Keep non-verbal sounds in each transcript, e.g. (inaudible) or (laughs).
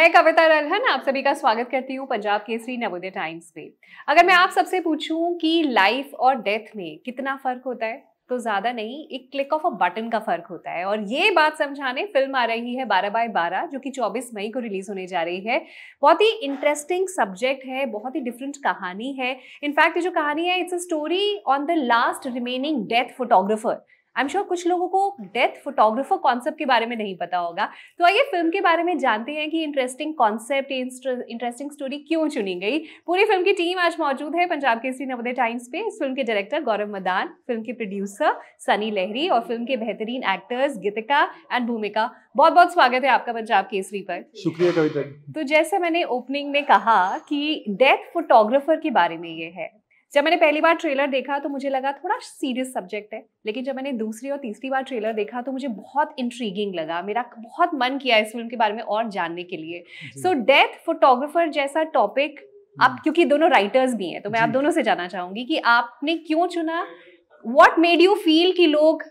मैं कविता रलहन आप सभी का स्वागत करती हूँ पंजाब केसरी नवोदय टाइम्स में अगर मैं आप सबसे पूछूं कि लाइफ और डेथ में कितना फर्क होता है तो ज़्यादा नहीं एक क्लिक ऑफ अ बटन का फ़र्क होता है और ये बात समझाने फिल्म आ रही है बारह बाय बारह जो कि 24 मई को रिलीज़ होने जा रही है बहुत ही इंटरेस्टिंग सब्जेक्ट है बहुत ही डिफरेंट कहानी है इनफैक्ट ये जो कहानी है it's a story on the last remaining death photographer I am sure कुछ लोगों को डेथ फोटोग्राफर कॉन्सेप्ट के बारे में नहीं पता होगा तो आइए फिल्म के बारे में जानते हैं कि इंटरेस्टिंग कॉन्सेप्ट इंटरेस्टिंग स्टोरी क्यों चुनी गई पूरी फिल्म की टीम आज मौजूद है पंजाब सी नवोदय टाइम्स पे इस फिल्म के डायरेक्टर गौरव मदान फिल्म के प्रोड्यूसर सनी लहरी और फिल्म के बेहतरीन एक्टर्स गीतिका एंड भूमिका बहुत बहुत स्वागत है आपका पंजाब केसरी पर शुक्रिया कविता तो जैसे मैंने ओपनिंग में कहा कि डेथ फोटोग्राफर के बारे में ये है जब मैंने पहली बार ट्रेलर देखा तो मुझे लगा थोड़ा सीरियस सब्जेक्ट है लेकिन जब मैंने दूसरी और तीसरी बार ट्रेलर देखा तो मुझे बहुत इंट्रीगिंग लगा मेरा बहुत मन किया इस फिल्म के बारे में और जानने के लिए सो डेथ फोटोग्राफर जैसा टॉपिक हम्म। आप क्योंकि दोनों राइटर्स भी हैं तो मैं आप दोनों से जानना चाहूंगी कि आपने क्यों चुना वॉट मेड यू फील कि लोग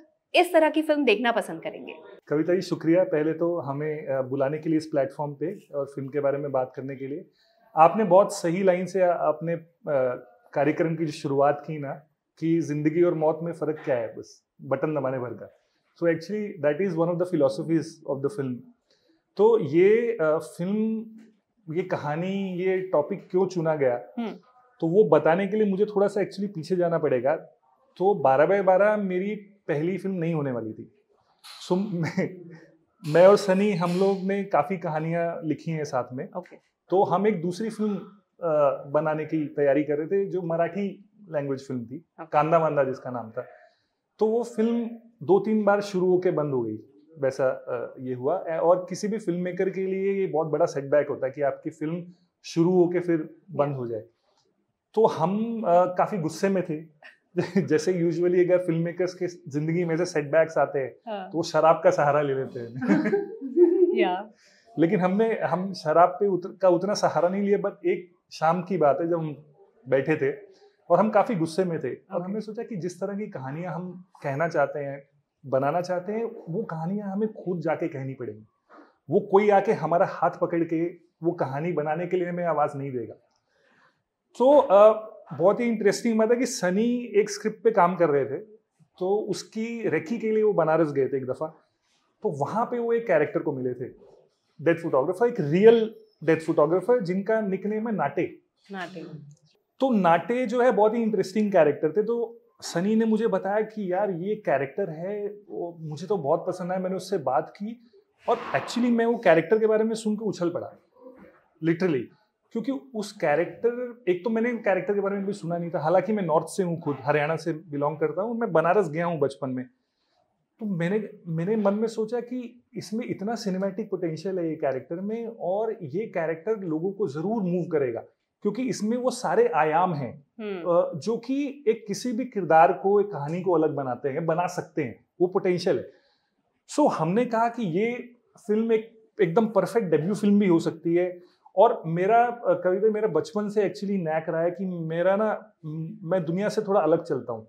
इस तरह की फिल्म देखना पसंद करेंगे कविता जी शुक्रिया पहले तो हमें बुलाने के लिए इस प्लेटफॉर्म पे और फिल्म के बारे में बात करने के लिए आपने बहुत सही लाइन से आपने कार्यक्रम की जो शुरुआत की ना कि जिंदगी और मौत में फ़र्क क्या है बस बटन दबाने भर का so actually that is one of the philosophies of the film तो ये फिल्म ये कहानी ये टॉपिक क्यों चुना गया हम्म। तो वो बताने के लिए मुझे थोड़ा सा एक्चुअली पीछे जाना पड़ेगा तो बारह बाय बारह मेरी पहली फिल्म नहीं होने वाली थी सो मैं, मैं और सनी हम लोग ने काफ़ी कहानियाँ लिखी हैं साथ में okay. तो हम एक दूसरी फिल्म बनाने की तैयारी कर रहे थे जो मराठी लैंग्वेज फिल्म थी कांदा वांदा जिसका नाम था तो वो फिल्म दो तीन बार शुरू होकर बंद हो गई वैसा ये हुआ और किसी भी फिल्म मेकर के लिए ये बहुत बड़ा सेटबैक होता है कि आपकी फिल्म शुरू होके फिर बंद हो जाए तो हम काफ़ी गुस्से में थे (laughs) जैसे यूजुअली अगर फिल्म मेकर्स के जिंदगी में से सेटबैक्स आते हैं हाँ। तो शराब का सहारा ले लेते हैं या (laughs) लेकिन हमने हम शराब पे उतर, का उतना सहारा नहीं लिया बट एक शाम की बात है जब हम बैठे थे और हम काफी गुस्से में थे और हमने सोचा कि जिस तरह की कहानियां हम कहना चाहते हैं बनाना चाहते हैं वो कहानियां हमें खुद जाके कहनी पड़ेंगी वो कोई आके हमारा हाथ पकड़ के वो कहानी बनाने के लिए हमें आवाज नहीं देगा तो बहुत ही इंटरेस्टिंग बात है कि सनी एक स्क्रिप्ट पे काम कर रहे थे तो उसकी रेकी के लिए वो बनारस गए थे एक दफ़ा तो वहां पे वो एक कैरेक्टर को मिले थे डेड फोटोग्राफर एक रियल डेथ फोटोग्राफर जिनका निकने में नाटे नाटे तो नाटे जो है बहुत ही इंटरेस्टिंग कैरेक्टर थे तो सनी ने मुझे बताया कि यार ये कैरेक्टर है वो मुझे तो बहुत पसंद आया मैंने उससे बात की और एक्चुअली मैं वो कैरेक्टर के बारे में सुन के उछल पड़ा लिटरली क्योंकि उस कैरेक्टर एक तो मैंने कैरेक्टर के बारे में भी सुना नहीं था हालांकि मैं नॉर्थ से हूँ खुद हरियाणा से बिलोंग करता हूँ मैं बनारस गया हूँ बचपन में तो मैंने मैंने मन में सोचा कि इसमें इतना सिनेमैटिक पोटेंशियल है ये कैरेक्टर में और ये कैरेक्टर लोगों को ज़रूर मूव करेगा क्योंकि इसमें वो सारे आयाम हैं हम्म। जो कि एक किसी भी किरदार को एक कहानी को अलग बनाते हैं बना सकते हैं वो पोटेंशियल है सो so, हमने कहा कि ये फिल्म एक एकदम परफेक्ट डेब्यू फिल्म भी हो सकती है और मेरा कभी मेरा बचपन से एक्चुअली नैक रहा है कि मेरा ना मैं दुनिया से थोड़ा अलग चलता हूँ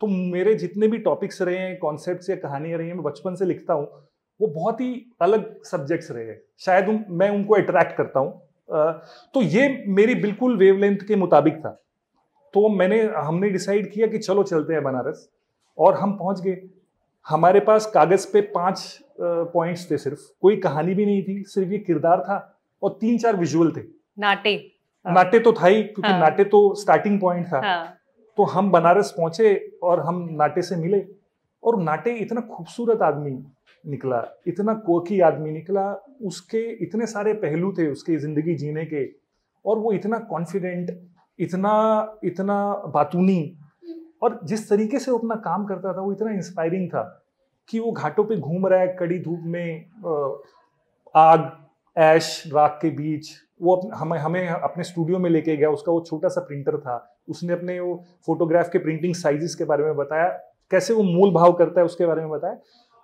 तो मेरे जितने भी टॉपिक्स रहे हैं कॉन्सेप्ट या कहानियां रही हैं मैं बचपन से लिखता हूँ वो बहुत ही अलग सब्जेक्ट्स रहे हैं शायद उन, मैं उनको अट्रैक्ट करता हूँ तो ये मेरी बिल्कुल वेवलेंथ के मुताबिक था तो मैंने हमने डिसाइड किया कि चलो चलते हैं बनारस और हम पहुंच गए हमारे पास कागज़ पे पांच पॉइंट्स थे सिर्फ कोई कहानी भी नहीं थी सिर्फ ये किरदार था और तीन चार विजुअल थे नाटे नाटे तो था ही क्योंकि हाँ। नाटे तो स्टार्टिंग पॉइंट था हाँ। तो हम बनारस पहुंचे और हम नाटे से मिले और नाटे इतना खूबसूरत आदमी निकला इतना कोकी आदमी निकला उसके इतने सारे पहलू थे उसके ज़िंदगी जीने के और वो इतना कॉन्फिडेंट इतना इतना बातूनी और जिस तरीके से वो अपना काम करता था वो इतना इंस्पायरिंग था कि वो घाटों पे घूम रहा है कड़ी धूप में आग ऐश राख के बीच वो हमें हमें अपने स्टूडियो में लेके गया उसका वो छोटा सा प्रिंटर था उसने अपने वो फोटोग्राफ के प्रिंटिंग साइजेस के बारे में बताया कैसे वो मूल भाव करता है उसके बारे में बताया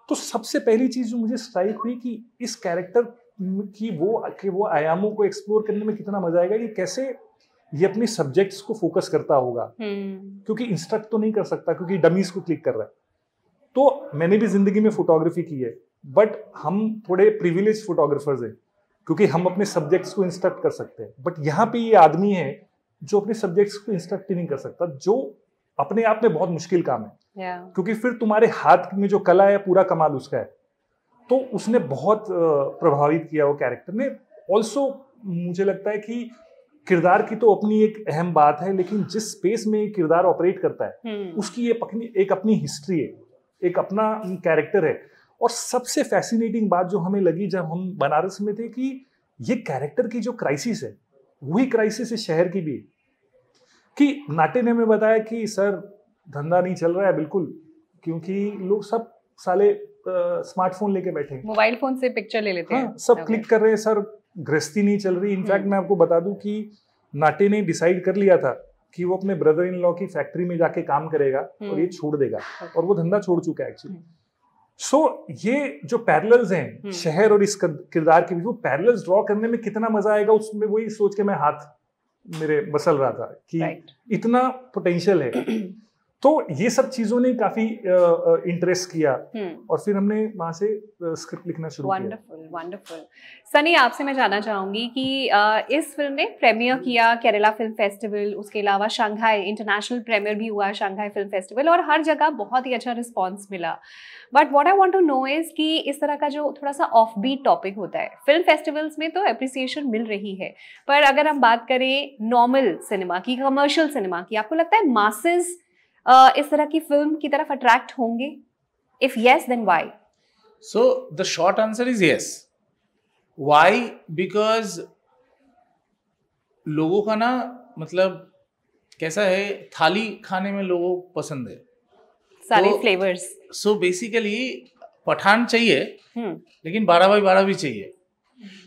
तो सबसे पहली चीज़ जो मुझे स्ट्राइक हुई कि इस कैरेक्टर की वो कि वो आयामों को एक्सप्लोर करने में कितना मजा आएगा कि कैसे ये अपने सब्जेक्ट्स को फोकस करता होगा हम्म। क्योंकि इंस्ट्रक्ट तो नहीं कर सकता क्योंकि डमीज को क्लिक कर रहा है तो मैंने भी जिंदगी में फोटोग्राफी की है बट हम थोड़े प्रिविलेज फोटोग्राफर्स हैं क्योंकि हम अपने सब्जेक्ट्स को इंस्ट्रक्ट कर सकते हैं बट यहाँ पे ये आदमी है जो अपने सब्जेक्ट्स को इंस्ट्रक्ट ही नहीं कर सकता जो अपने आप में बहुत मुश्किल काम है yeah. क्योंकि फिर तुम्हारे हाथ में जो कला है पूरा कमाल उसका है तो उसने बहुत प्रभावित किया वो कैरेक्टर ने ऑल्सो मुझे लगता है कि किरदार की तो अपनी एक अहम बात है लेकिन जिस स्पेस में किरदार ऑपरेट करता है hmm. उसकी ये अपनी एक अपनी हिस्ट्री है एक अपना कैरेक्टर है और सबसे फैसिनेटिंग बात जो हमें लगी जब हम बनारस में थे कि ये कैरेक्टर की जो क्राइसिस है वही क्राइसिस है शहर की भी कि नाटे ने हमें बताया कि सर धंधा नहीं चल रहा है बिल्कुल क्योंकि लोग सब साले स्मार्टफोन लेके बैठे हैं मोबाइल फोन से पिक्चर ले लेते हैं हाँ, सब क्लिक कर रहे हैं सर गृहस्थी नहीं चल रही इनफैक्ट हम्म। मैं आपको बता दूं कि नाटे ने डिसाइड कर लिया था कि वो अपने ब्रदर इन लॉ की फैक्ट्री में जाके काम करेगा और हम्म। ये छोड़ देगा और वो धंधा छोड़ चुका है एक्चुअली सो so, ये जो पैरल्स हैं हम्म। शहर और इस किरदार के बीच वो पैरल्स ड्रॉ करने में कितना मजा आएगा उसमें वही सोच के मैं हाथ मेरे बसल रहा था कि right. इतना पोटेंशियल है (clears throat) तो ये सब चीजों ने काफी इंटरेस्ट किया हम्म। और फिर हमने वहां से स्क्रिप्ट लिखना शुरू wonderful, किया वंडरफुल सनी आपसे मैं जानना चाहूंगी कि इस फिल्म ने प्रीमियर हम्म। किया केरला फिल्म फेस्टिवल उसके अलावा शंघाई इंटरनेशनल प्रीमियर भी हुआ शंघाई फिल्म फेस्टिवल और हर जगह बहुत ही अच्छा रिस्पॉन्स मिला but what I want to know is कि इस तरह का जो थोड़ा सा ऑफ बीट टॉपिक होता है फिल्म फेस्टिवल्स में तो अप्रिसिएशन मिल रही है पर अगर हम बात करें नॉर्मल सिनेमा की कमर्शियल सिनेमा की आपको लगता है मासेज इस तरह की फिल्म की तरफ अट्रैक्ट होंगे if yes then why so the short answer is yes why because लोगों का ना मतलब कैसा है थाली खाने में लोगों को पसंद है सारे फ्लेवर्स सो बेसिकली पठान चाहिए हम्म। लेकिन बारह बाई बारह भी चाहिए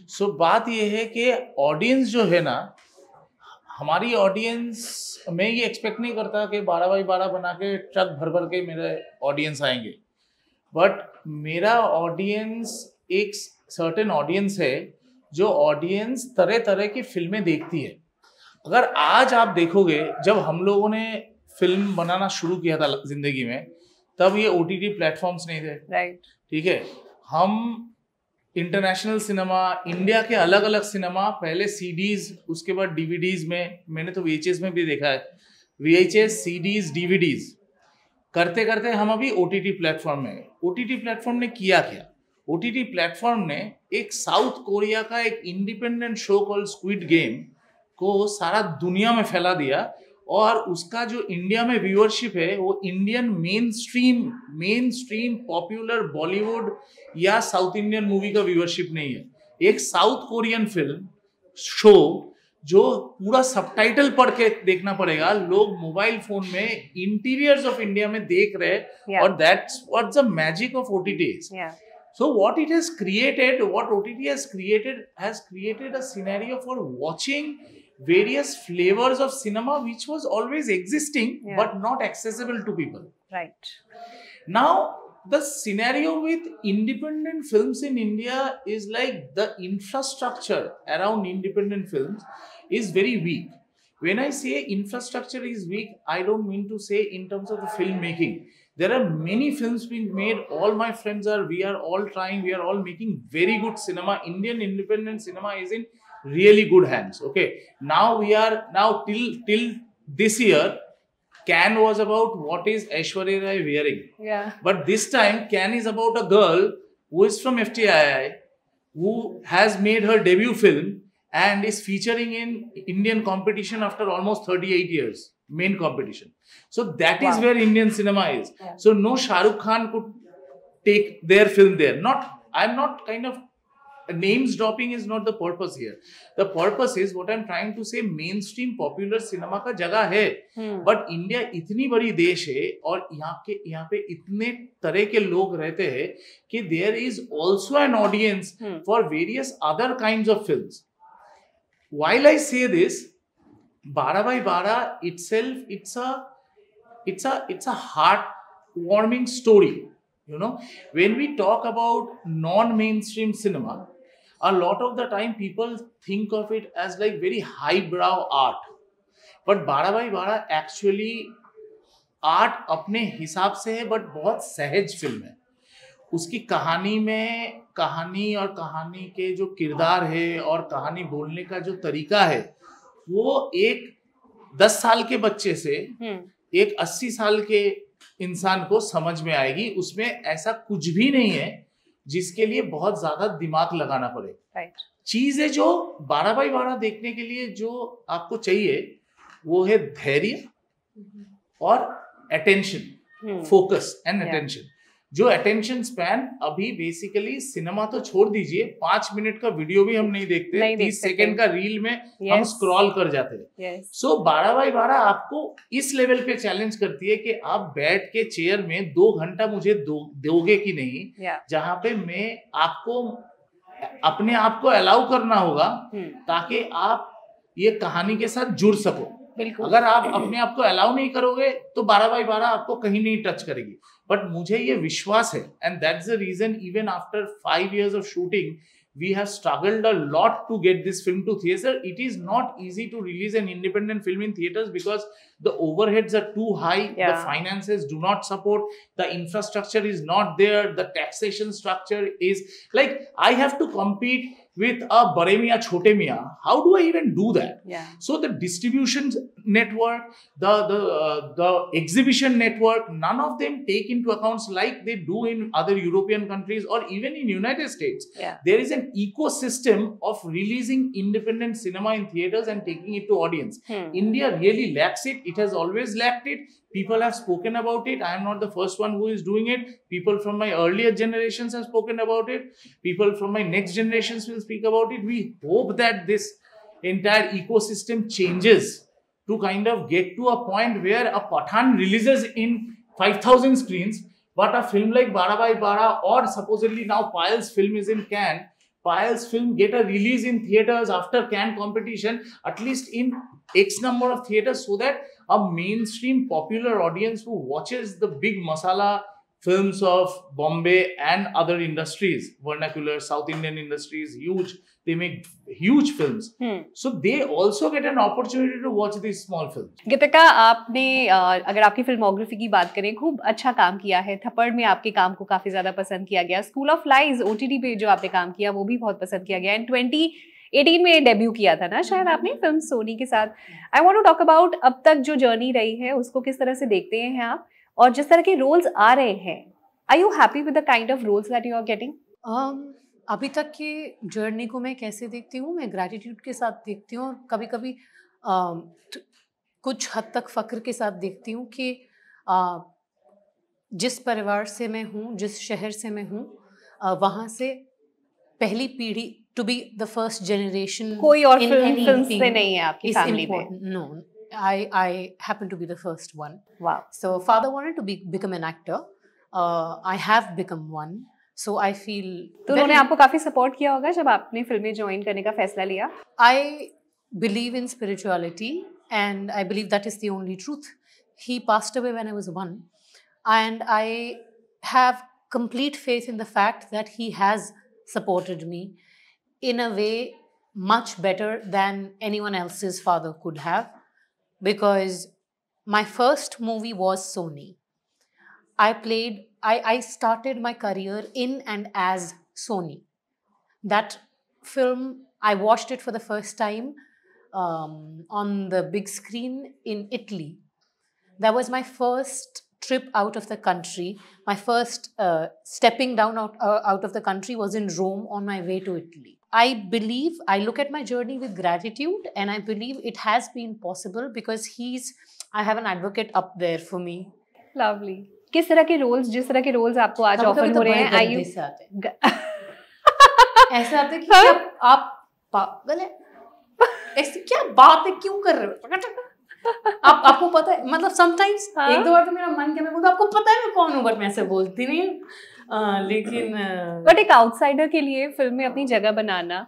सो so, बात यह है कि ऑडियंस जो है ना हमारी ऑडियंस मैं ये एक्सपेक्ट नहीं करता कि बारह बाई बारह बना के ट्रक भर भर के मेरे ऑडियंस आएंगे बट मेरा ऑडियंस एक सर्टेन ऑडियंस है जो ऑडियंस तरह तरह की फिल्में देखती है अगर आज आप देखोगे जब हम लोगों ने फिल्म बनाना शुरू किया था जिंदगी में तब ये ओ टी टी प्लेटफॉर्म्स नहीं थे राइट right. ठीक है हम इंटरनेशनल सिनेमा इंडिया के अलग अलग सिनेमा पहले सीडीज उसके बाद डीवीडीज में मैंने तो वीएचएस में भी देखा है वीएचएस सीडीज डीवीडीज करते करते हम अभी ओ टी प्लेटफॉर्म में ओ टी प्लेटफॉर्म ने किया क्या ओ टी प्लेटफॉर्म ने एक साउथ कोरिया का एक independent show call Squid Game को सारा दुनिया में फैला दिया और उसका जो इंडिया में व्यूअरशिप है वो Indian mainstream mainstream popular Bollywood या साउथ इंडियन मूवी का व्यूअरशिप नहीं है एक साउथ कोरियन फिल्म शो जो पूरा सबटाइटल पढ़ के देखना पड़ेगा लोग मोबाइल फोन में इंटीरियर्स ऑफ इंडिया में देख रहे yeah. और that's what the magic of OTT so what it has created what ott has created has created a scenario for watching various flavors of cinema which was always existing yeah. but not accessible to people. Right. Now, the scenario with independent films in India is like the infrastructure around independent films is very weak. When I say infrastructure is weak, I don't mean to say in terms of the filmmaking. There are many films being made. All my friends are, we are all trying, we are all making very good cinema. Indian independent cinema is in really good hands okay now we are now till till this year can was about what is Aishwarya Rai wearing. Yeah. But this time, can is about a girl who is from FTII, who has made her debut film and is featuring in Indian competition after almost 38 years, main competition. So that wow. is where Indian cinema is. Yeah. So no Shahrukh Khan could take their film there. Not I'm not kind of names dropping is not the purpose here. The purpose is what I'm trying to say mainstream popular cinema का जगह है but India इतनी बड़ी देश है और यहाँ के यहाँ पे इतने तरह के लोग रहते हैं कि is also an audience hmm. for various other kinds of films while I say this, Bara by Bara itself, it's a it's a it's a heart warming story. You know, when we talk about non-mainstream cinema, a lot of the time people think of it as like very highbrow art. But बारह by बारह actually art अपने हिसाब से है but बहुत सहज film है उसकी कहानी में कहानी और कहानी के जो किरदार है और कहानी बोलने का जो तरीका है वो एक दस साल के बच्चे से हम्म। एक अस्सी साल के इंसान को समझ में आएगी उसमें ऐसा कुछ भी नहीं है जिसके लिए बहुत ज्यादा दिमाग लगाना पड़े right. है जो बारह बाई बारह देखने के लिए जो आपको चाहिए वो है धैर्य mm-hmm. और अटेंशन फोकस एंड अटेंशन जो अटेंशन स्पैन अभी बेसिकली सिनेमा तो छोड़ दीजिए पांच मिनट का वीडियो भी हम नहीं देखते तीस सेकेंड का रील में yes. हम स्क्रॉल कर जाते हैं सो बारह बाई बारह आपको इस लेवल पे चैलेंज करती है कि आप बैठ के चेयर में दो घंटा मुझे दोगे कि नहीं yeah. जहां पे मैं आपको अपने आप को अलाउ करना होगा hmm. ताकि आप ये कहानी के साथ जुड़ सको अगर आप अपने आप को अलाउ नहीं करोगे तो बारह बाई बारह आपको कहीं नहीं टच करेगी बट मुझे ये विश्वास है and that's the reason even after five years of shooting we have struggled a lot to get this film to theatre it is not easy to release an independent film in theatres because the over are too high the finances do not support the infrastructure is not there the taxation structure is like I have to compete with a bare mia, chote mia, how do I even do that? Yeah. So the distribution network, the the uh, the exhibition network, none of them take into accounts like they do in other European countries or even in United States. Yeah. There is an ecosystem of releasing independent cinema in theaters and taking it to audience. Hmm. India really lacks it. It has always lacked it. People have spoken about it. I am not the first one who is doing it. People from my earlier generations have spoken about it. People from my next generations will speak about it. We hope that this entire ecosystem changes to kind of get to a point where a Pathan releases in 5,000 screens, but a film like Bara by Bara or supposedly now Pyle's film is in Cannes Payal's film get a release in theaters after can competition, at least in X number of theaters, so that a mainstream popular audience who watches the big masala films of Bombay and other industries, vernacular, South Indian industries, huge. They make huge films. Hmm. So they also get an opportunity to watch these small films. Gitika, आपने अगर आपकी filmography की बात करें खूब अच्छा काम किया है थप्पड़ में आपके काम को काफी ज्यादा पसंद किया गया School of Lies, OTT पे जो आपने काम किया वो भी बहुत पसंद किया गया And ट्वेंटी 18 में डेब्यू किया था ना शायद आपने फिल्म सोनी के साथ I want to talk about अब तक जो जर्नी रही है उसको किस तरह से देखते हैं आप और जिस तरह के रोल्स आ रहे हैं I you happy with the kind of roles that you are getting अभी तक की जर्नी को मैं कैसे देखती हूँ मैं ग्रेटिट्यूड के साथ देखती हूँ और कभी कभी uh, um, कुछ हद तक फ़ख्र के साथ देखती हूँ कि uh, जिस परिवार से मैं हूँ जिस शहर से मैं हूँ uh, वहाँ से पहली पीढ़ी to be the first generation कोई और फिल्म से नहीं है आपकी फैमिली में no I, I happened to be the first one. Wow. So father wanted to be, become an actor. Uh, I have become one. So, I feel. तो उन्होंने आपको काफी support किया होगा जब आपने फिल्में join करने का फैसला लिया I believe in spirituality, and I believe that is the only truth. He passed away when I was one, and I have complete faith in the fact that he has supported me in a way much better than anyone else's father could have because my first movie was Sony. I played, I, I started my career in and as Sony. That film, I watched it for the first time um, on the big screen in Italy. That was my first trip out of the country. My first uh, stepping down out, uh, out of the country was in Rome on my way to Italy. I believe, I look at my journey with gratitude, and I believe it has been possible because he's, I have an advocate up there for me. Lovely. किस तरह के roles जिस तरह के roles आपको आज offer तो हो रहे हैं आई यू ऐसा आता है कि हाँ? आप आप ऐसी क्या बात है क्यों कर रहे हो (laughs) आप आपको पता है मतलब समटाइम्स हाँ? एक दो बार तो मेरा मन क्या मैं बोलता तो आपको पता है मैं कौन हूँ बट मैं ऐसे बोलती नहीं लेकिन बट एक आउटसाइडर के लिए फिल्म में अपनी जगह बनाना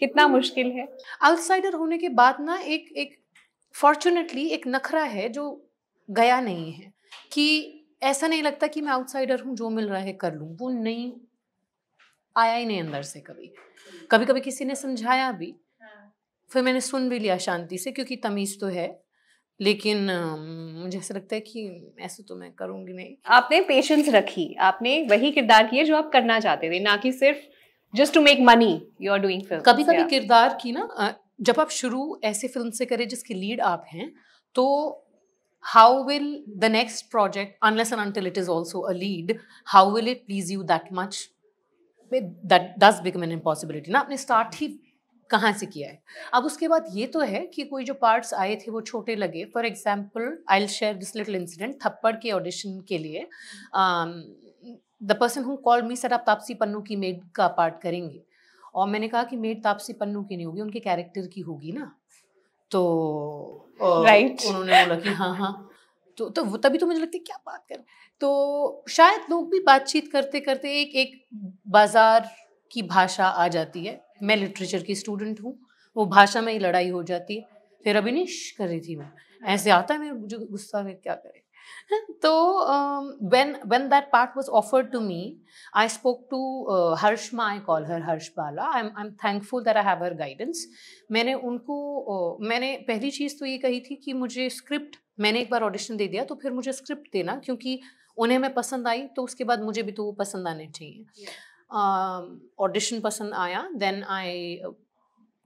कितना हम्म। मुश्किल है आउटसाइडर होने के बाद ना एक एक फॉर्चुनेटली एक नखरा है जो गया नहीं है कि ऐसा नहीं लगता कि मैं आउटसाइडर हूँ जो मिल रहा है कर लूँ वो नहीं आया ही नहीं अंदर से कभी कभी कभी किसी ने समझाया भी हाँ। फिर मैंने सुन भी लिया शांति से क्योंकि तमीज़ तो है लेकिन मुझे ऐसा लगता है कि ऐसा तो मैं करूंगी नहीं आपने पेशेंस रखी आपने वही किरदार किए जो आप करना चाहते थे ना कि सिर्फ just to make money you are doing film कभी कभी किरदार की ना जब आप शुरू ऐसे फिल्म से करें जिसकी लीड आप हैं तो how will the next project unless and until it is also a lead how will it please you that much that does become an impossibility ना आपने स्टार्ट ही कहाँ से किया है अब उसके बाद ये तो है कि कोई जो पार्ट्स आए थे वो छोटे लगे for example I share this little incident Thappad के ऑडिशन के लिए the person who call me sir आप तापसी पन्नू की मेड का पार्ट करेंगे और मैंने कहा कि मेड तापसी पन्नू की नहीं होगी उनके कैरेक्टर की होगी ना तो राइट right. उन्होंने बोला कि हाँ हाँ तो तो वो तभी तो मुझे लगता है क्या बात कर तो शायद लोग भी बातचीत करते करते एक एक बाजार की भाषा आ जाती है मैं लिटरेचर की स्टूडेंट हूँ वो भाषा में ही लड़ाई हो जाती है फिर अभिनिश कर रही थी मैं ऐसे आता है मेरे मुझे गुस्सा में क्या करे (laughs) तो when when that part was offer to me I spoke to Harsh to call her Harsh Bala I am I am thankful that I have her guidance मैंने उनको uh, मैंने पहली चीज़ तो ये कही थी कि मुझे स्क्रिप्ट मैंने एक बार ऑडिशन दे दिया तो फिर मुझे स्क्रिप्ट देना क्योंकि उन्हें मैं पसंद आई तो उसके बाद मुझे भी तो वो पसंद आने चाहिए yeah. Um, audition person Aya. Then I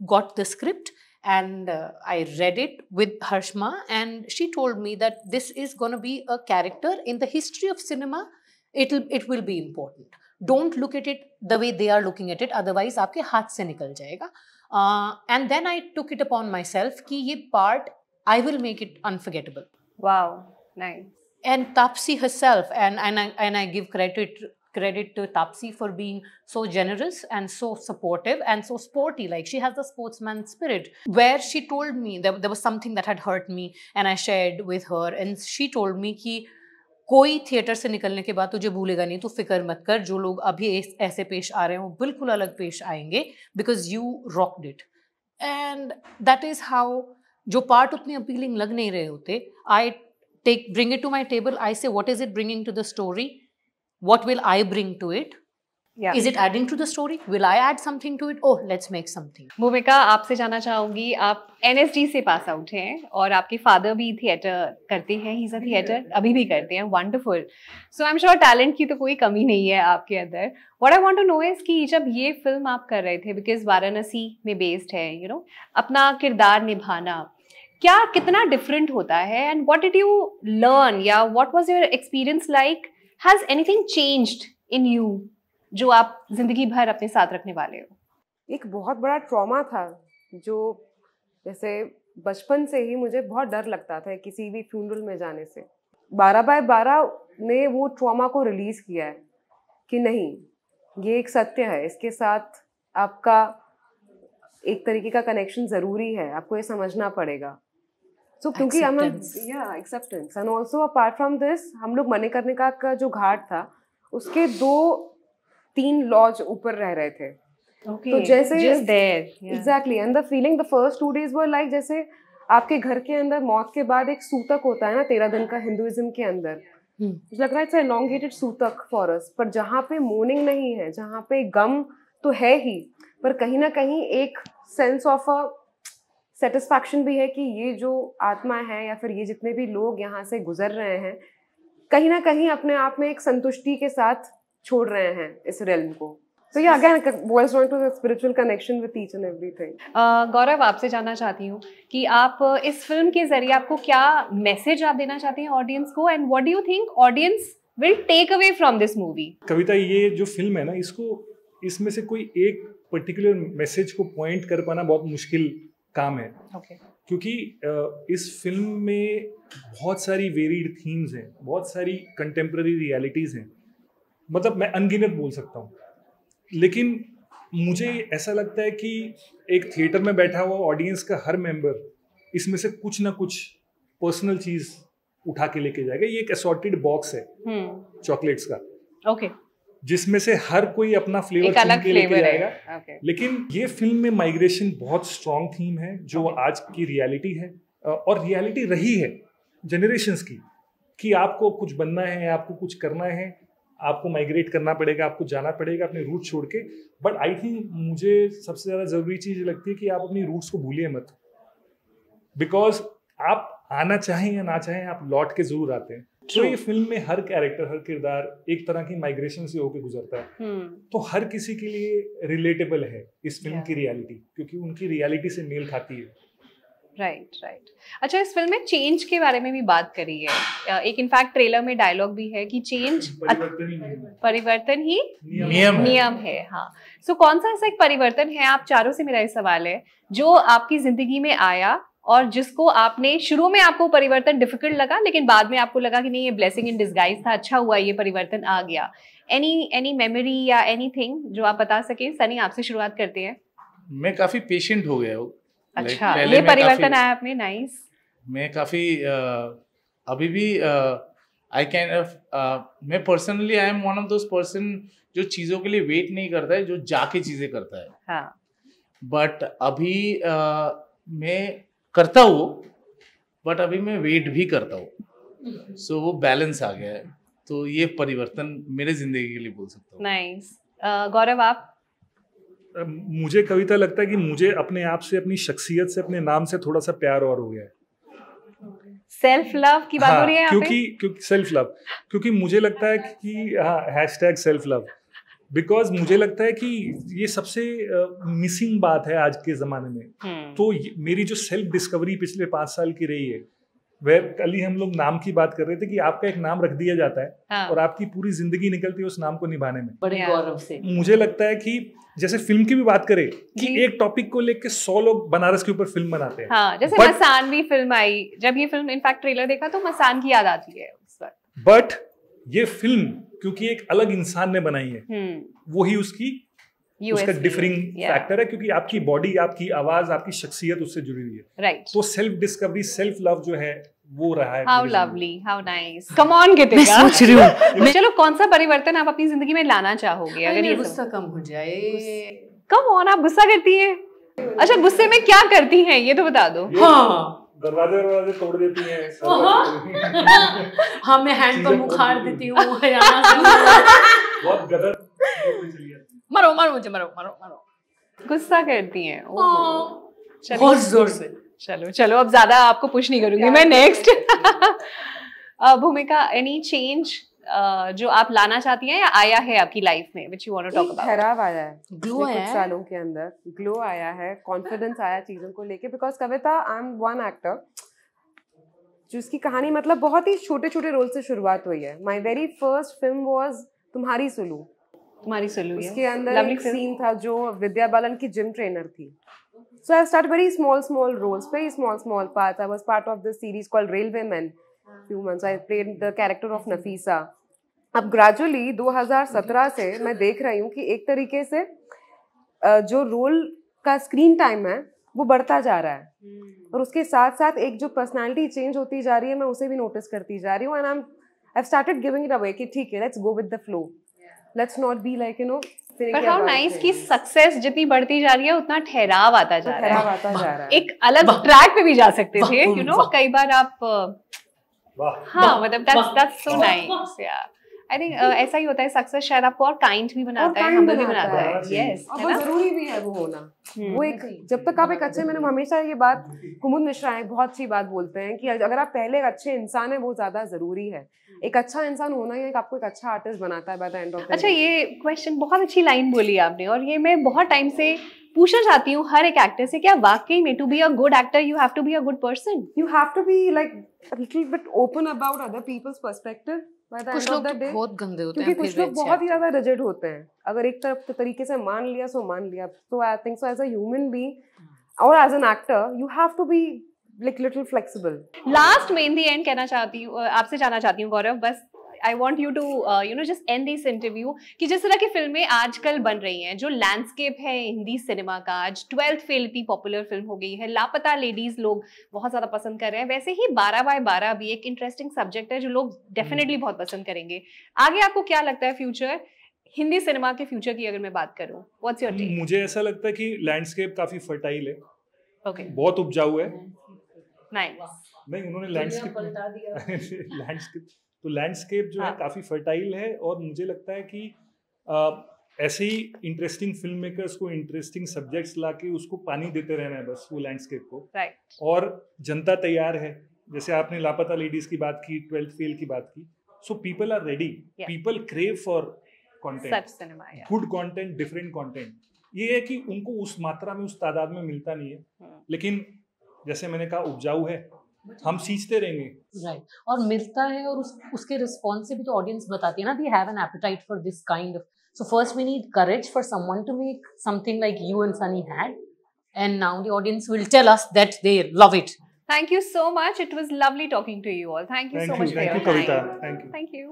got the script and uh, I read it with Harshma, and she told me that this is going to be a character in the history of cinema. It'll it will be important. Don't look at it the way they are looking at it, otherwise आपके हाथ से निकल जाएगा. Uh, and then I took it upon myself कि ये part I will make it unforgettable. Wow, nice. And Tapsi herself, and and I, and I give credit credit to Tapsi for being so generous and so supportive and so sporty. Like she has the sportsman spirit. Where she told me that there was something that had hurt me and I shared with her and she told me कि कोई theatre से निकलने के बाद तुझे भूलेगा नहीं तो फिक्र मत कर जो लोग अभी ऐसे पेश आ रहे हैं वो बिल्कुल अलग पेश आएंगे because you rocked it and that is how जो पार्ट उतने अपीलिंग लग नहीं रहे होते I take bring it to my table I say what is it bringing to the story what will I bring to it? Yeah. Is it adding to the story? Will I add something to it? Oh, let's make something. भूमिका आपसे जाना चाहूंगी आप NSD से pass out हैं और आपके father भी थिएटर करते हैं ही थिएटर अभी भी करते हैं wonderful so I am sure talent की तो कोई कमी नहीं है आपके अंदर what I want to know is कि जब ये फिल्म आप कर रहे थे बिकॉज वाराणसी में बेस्ड है यू you नो know, अपना किरदार निभाना क्या कितना डिफरेंट होता है and what did you learn या what was your experience like has anything changed in you जो आप जिंदगी भर अपने साथ रखने वाले हो एक बहुत बड़ा ट्रॉमा था जो जैसे बचपन से ही मुझे बहुत डर लगता था किसी भी फ्यूनरल में जाने से बारह बाय बारह ने वो ट्रॉमा को रिलीज़ किया है कि नहीं ये एक सत्य है इसके साथ आपका एक तरीके का कनेक्शन ज़रूरी है आपको ये समझना पड़ेगा सो क्योंकि हम या acceptance and also apart from this हम लोग मने करने का, जो घाट था उसके दो तीन लॉज ऊपर रह रहे थे okay, तो जैसे exactly and the feeling the first two days were like जैसे आपके घर के अंदर मौत के बाद एक सूतक होता है ना तेरह दिन का हिंदुइज्म के अंदर hmm. लग रहा है इट्स सूतक फॉर अस पर जहाँ पे मोर्निंग नहीं है जहाँ पे गम तो है ही पर कहीं ना कहीं एक सेंस ऑफ अ सेटिस्फैक्शन भी है कि ये जो आत्मा है या फिर ये जितने भी लोग यहाँ से गुजर रहे हैं कहीं ना कहीं अपने आप में एक संतुष्टि के साथ छोड़ रहे हैं इस रेलम को तो ये again boys want to spiritual connection with each and everything Gaurav आपसे जानना चाहती हूँ कि आप इस फिल्म के जरिए आपको क्या मैसेज आप देना चाहते हैं ऑडियंस को and what do you think audience will take away from this movie Kavita ये जो फिल्म है ना इसको इसमें से कोई एक पर्टिकुलर मैसेज को पॉइंट कर पाना बहुत मुश्किल काम है okay. क्योंकि इस फिल्म में बहुत सारी वेरीड थीम्स हैं बहुत सारी कंटेम्प्रेरी रियलिटीज़ हैं मतलब मैं अनगिनत बोल सकता हूँ लेकिन मुझे ऐसा लगता है कि एक थिएटर में बैठा हुआ ऑडियंस का हर मेंबर इसमें से कुछ ना कुछ पर्सनल चीज़ उठा के लेके जाएगा ये एक असॉर्टेड बॉक्स है चॉकलेट्स हम्म। का ओके okay. जिसमें से हर कोई अपना फ्लेवर चुन के लेके जाएगा लेकिन ये फिल्म में माइग्रेशन बहुत स्ट्रांग थीम है जो आज की रियलिटी है और रियलिटी रही है जनरेशन की कि आपको कुछ बनना है आपको कुछ करना है आपको माइग्रेट करना पड़ेगा आपको जाना पड़ेगा अपने रूट छोड़ के बट आई थिंक मुझे सबसे ज़्यादा ज़रूरी चीज़ लगती है कि आप अपनी रूट्स को भूलिए मत बिकॉज आप आना चाहें या ना चाहें आप लौट के ज़रूर आते हैं तो ये फिल्म में हर कैरेक्टर हर किरदार एक तरह की माइग्रेशन से होकर गुजरता है hmm. तो हर किसी के लिए रिलेटेबल है इस फिल्म की रियलिटी क्योंकि उनकी रियलिटी से मेल खाती है राइट right, राइट right. अच्छा इस फिल्म में चेंज के बारे में भी बात करी है एक इनफैक्ट ट्रेलर में डायलॉग भी है कि चेंज परिवर्तन ही नियम नियम है, है हाँ सो so, कौन सा ऐसा एक परिवर्तन है आप चारों से मेरा ये सवाल है जो आपकी जिंदगी में आया और जिसको आपने शुरू में आपको परिवर्तन डिफिकल्ट लगा लेकिन बाद में आपको लगा कि नहीं ये ब्लेसिंग इन डिस्गाइज था अच्छा हुआ ये परिवर्तन आ गया एनी एनी मेमोरी या एनीथिंग जो आप बता सके सनी आपसे शुरुआत करते हैं मैं काफी पेशेंट हो गया हूँ अच्छा ये परिवर्तन आया आपने नाइस मैं काफी आ, अभी भी आई कैन मैं personally I am one of those person जो चीजों के लिए वेट नहीं करता है जो जाके चीजें करता है बट हाँ. अभी आ, मैं करता हूँ बट अभी मैं वेट भी करता हूँ सो so, वो बैलेंस आ गया है तो ये परिवर्तन मेरे जिंदगी के लिए बोल सकता हूँ नाइस गौरव आप मुझे कविता लगता है कि मुझे अपने आप से अपनी शख्सियत से अपने नाम से थोड़ा सा प्यार और हो गया है सेल्फ लव की बात हाँ, हो रही है क्योंकि क्योंकि सेल्फ लव क्योंकि मुझे लगता है कि हाँ hashtag self love because मुझे लगता है कि ये सबसे मिसिंग uh, बात है आज के ज़माने में hmm. तो मेरी जो सेल्फ डिस्कवरी पिछले पांच साल की रही है वह कल ही हम लोग नाम की बात कर रहे थे कि आपका एक नाम रख दिया जाता है हाँ. और आपकी पूरी जिंदगी निकलती है उस नाम को निभाने में बड़े गौरव से मुझे लगता है कि जैसे फिल्म की भी बात करें कि एक टॉपिक को लेके सौ लोग बनारस के ऊपर फिल्म बनाते हैं हाँ, जैसे मसान भी फिल्म आई जब ये फिल्म इनफैक्ट ट्रेलर देखा तो मसान की याद आती है उस वक्त बट ये फिल्म क्योंकि एक अलग इंसान ने बनाई है hmm. वो ही उसकी USP, उसका डिफरिंग फैक्टर yeah. है क्योंकि आपकी बॉडी आपकी आवाज आपकी शख्सियत उससे जुड़ी हुई है राइट right. तो सेल्फ डिस्कवरी सेल्फ लव जो है वो रहा है how lovely how nice come on get मैं सोच रही हूँ (laughs) तो चलो कौन सा परिवर्तन आप अपनी जिंदगी में लाना चाहोगे अगर ये गुस्सा कम हो जाए कम ऑन आप गुस्सा करती हैं अच्छा गुस्से में क्या करती हैं ये तो बता दो हां दरवाजे दरवाजे तोड़ देती है हाँ मैं हैंड पर मुखार देती हूँ बहुत गलत मरो मरो मुझे मरो मरो मरो गुस्सा करती है हाँ। बहुत जोर से चलो चलो अब ज्यादा आपको पुश नहीं करूंगी मैं नेक्स्ट (laughs) भूमिका एनी चेंज जो आप लाना चाहती हैं या आया है आपकी लाइफ में which you want to talk about खराब आया है ग्लो आया कुछ सालों के अंदर ग्लो आया है कॉन्फिडेंस आया चीज़ों को लेके because Kavita I am one actor जिसकी कहानी मतलब बहुत ही छोटे छोटे रोल से शुरुआत हुई है my very first film was Tumhari Sulu तुम्हारी सुलू उसके अंदर एक सीन था जो विद्या बालन की जिम ट्रेनर थी So I started very small, small roles, very small, small parts. I was part of this series called Railwaymen. Few months I played the character of Nafisa. अब gradually 2017 से मैं देख रही हूँ कि एक तरीके से जो रोल का स्क्रीन टाइम है वो बढ़ता जा रहा है हम्म। और उसके साथ साथ एक जो पर्सनालिटी चेंज होती जा रही है मैं उसे भी नोटिस करती जा रही हूँ and I am I started giving it away कि ठीक है let's go with the flow let's not be like you know पर हाउ नाइस कि सक्सेस जितनी बढ़ती जा रही है उतना ठहराव आता जा तो रहा है एक अलग ट्रैक पे भी जा सकते थे यू नो कई बार आप हाँ मतलब दैट्स दैट्स सो नाइस यार आई थिंक uh, ऐसा ही होता है सक्सेस शायद आपको और काइंड भी बनाता है हम्बल भी बनाता है यस और वो जरूरी भी है वो होना हम्म। वो एक जब तक आप एक अच्छे मैंने हमेशा ये बात कुमुद मिश्रा एक बहुत सी बात बोलते हैं कि अगर आप पहले एक अच्छे इंसान है वो ज्यादा जरूरी है हम्म। एक अच्छा इंसान होना ही आपको एक अच्छा आर्टिस्ट बनाता है बाय द एंड ऑफ अच्छा ये क्वेश्चन बहुत अच्छी लाइन बोली आपने और ये मैं बहुत टाइम से पूछना चाहती हूँ हर एक एक्टर से क्या वाकई में to be a good actor you have to be a good person you have to be like little bit open about other people's perspective कुछ लोग तो बहुत गंदे होते हैं कुछ लोग बहुत ही ज्यादा रिजिड होते हैं अगर एक तरफ तो तरीके से मान लिया सो तो मान लिया तो I think so as a human being और as an actor you have to be like little flexible last में इन दी एंड कहना चाहती हूँ आपसे जाना चाहती हूँ गौरव बस I want you to you know just end this interview कि जिस तरह की फिल्में आजकल बन रही हैं जो लैंडस्केप है हिंदी सिनेमा का आज ट्वेल्थ फेल इतनी पॉपुलर फिल्म हो गई है लापता लेडीज लोग बहुत ज़्यादा पसंद कर रहे हैं वैसे ही बारह बाय बारह भी एक इंटरेस्टिंग सब्जेक्ट है जो लोग डेफिनेटली हम्म। बहुत पसंद करेंगे आगे आपको क्या लगता है फ्यूचर हिंदी सिनेमा के फ्यूचर की अगर मैं बात करूं व्हाट्स योर टेक मुझे ऐसा लगता है कि लैंडस्केप काफी फर्टाइल है ओके okay. बहुत उपजाऊ है नाइस नहीं उन्होंने लैंडस्केप लैंडस्केप (laughs) तो लैंडस्केप जो हाँ. है काफ़ी फर्टाइल है और मुझे लगता है कि आ, ऐसे ही इंटरेस्टिंग फिल्म मेकर्स को इंटरेस्टिंग सब्जेक्ट्स ला के उसको पानी देते रहना है बस वो लैंडस्केप को right. और जनता तैयार है जैसे आपने लापता लेडीज की बात की ट्वेल्थ फेल की बात की so people are ready people crave for content good content different content ये है कि उनको उस मात्रा में उस तादाद में मिलता नहीं है hmm. लेकिन जैसे मैंने कहा उपजाऊ है हम सींचते रहेंगे राइट right. और मिलता है और उस, उसके रिस्पॉन्स से भी तो ऑडियंस बताती है ना they have an appetite for this kind of so first we need courage for someone to make something like you and Sunny had and now the audience will tell us that they love it thank you so much it was lovely talking to you all thank you so much thank you Kavita thank you thank you